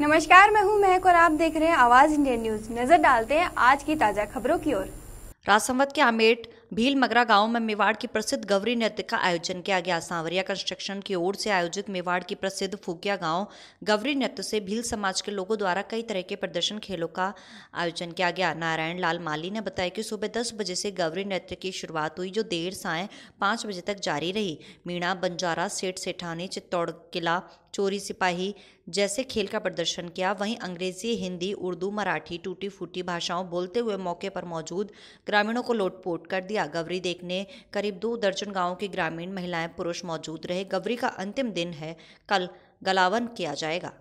नमस्कार मैं हूं महक और आप देख रहे हैं आवाज इंडिया न्यूज नजर डालते हैं आज की ताजा खबरों की ओर राजसंवत के आमेट भील मगरा गांव में मेवाड़ की प्रसिद्ध गौरी नृत्य का आयोजन किया गया सांवरिया कंस्ट्रक्शन की ओर से आयोजित मेवाड़ की प्रसिद्ध फूकिया गांव गौरी नृत्य से भील समाज के लोगों द्वारा कई तरह के प्रदर्शन खेलों का आयोजन किया गया नारायण लाल माली ने बताया कि सुबह दस बजे से गौरी नृत्य की शुरुआत हुई जो देर साय पाँच बजे तक जारी रही मीणा बंजारा सेठ सेठानी चित्तौड़ किला चोरी सिपाही जैसे खेल का प्रदर्शन किया वहीं अंग्रेजी हिंदी उर्दू मराठी टूटी फूटी भाषाओं बोलते हुए मौके पर मौजूद ग्रामीणों को लोटपोट कर दिया गवरी देखने करीब दो दर्जन गाँव की ग्रामीण महिलाएं पुरुष मौजूद रहे गवरी का अंतिम दिन है कल गलावन किया जाएगा